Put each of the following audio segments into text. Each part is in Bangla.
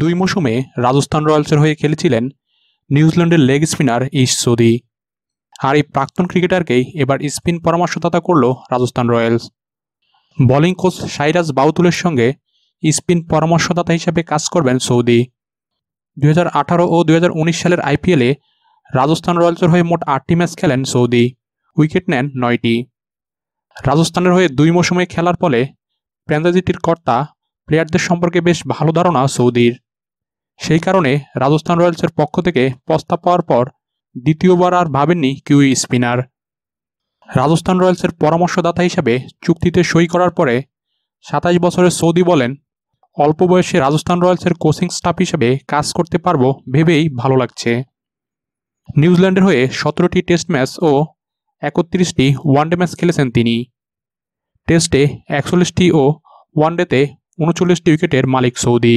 দুই মৌসুমে রাজস্থান রয়্যালসের হয়ে খেলেছিলেন নিউজিল্যান্ডের লেগ স্পিনার ইশ সোদি আর এই প্রাক্তন ক্রিকেটারকেই এবার স্পিন পরামর্শদাতা করল Rajasthan Royals bowling coach Sairaj বাউতুলের সঙ্গে স্পিন পরামর্শদাতা হিসেবে কাজ করবেন সৌদি দু ও দু সালের আইপিএলে রাজস্থান রয়্যালসের হয়ে মোট আটটি ম্যাচ খেলেন সৌদি উইকেট নেন নয়টি রাজস্থানের হয়ে দুই মৌসুমে খেলার ফলে প্রেন্দাজিটির কর্তা প্লেয়ারদের সম্পর্কে বেশ ভালো ধারণা সৌদির সেই কারণে রাজস্থান রয়্যালসের পক্ষ থেকে প্রস্তাব পাওয়ার পর দ্বিতীয়বার আর ভাবেননি কিউই স্পিনার রাজস্থান রয়্যালসের পরামর্শদাতা হিসাবে চুক্তিতে সই করার পরে সাতাশ বছরের সৌদি বলেন অল্প বয়সে রাজস্থান রয়্যালসের কোচিং স্টাফ হিসেবে কাজ করতে পারবো ভেবেই ভালো লাগছে নিউজিল্যান্ডের হয়ে সতেরোটি টেস্ট ম্যাচ ও একত্রিশটি ওয়ানডে ম্যাচ খেলেছেন তিনি টেস্টে একচল্লিশটি ও ওয়ানডেতে উনচল্লিশটি উইকেটের মালিক সৌদি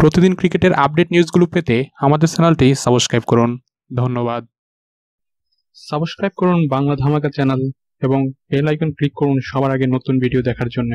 প্রতিদিন ক্রিকেটের আপডেট নিউজগুলো পেতে আমাদের চ্যানেলটি সাবস্ক্রাইব করুন ধন্যবাদ সাবস্ক্রাইব করুন বাংলা ধামাকা চ্যানেল এবং বেল আইকন ক্লিক করুন সবার আগে নতুন ভিডিও দেখার জন্য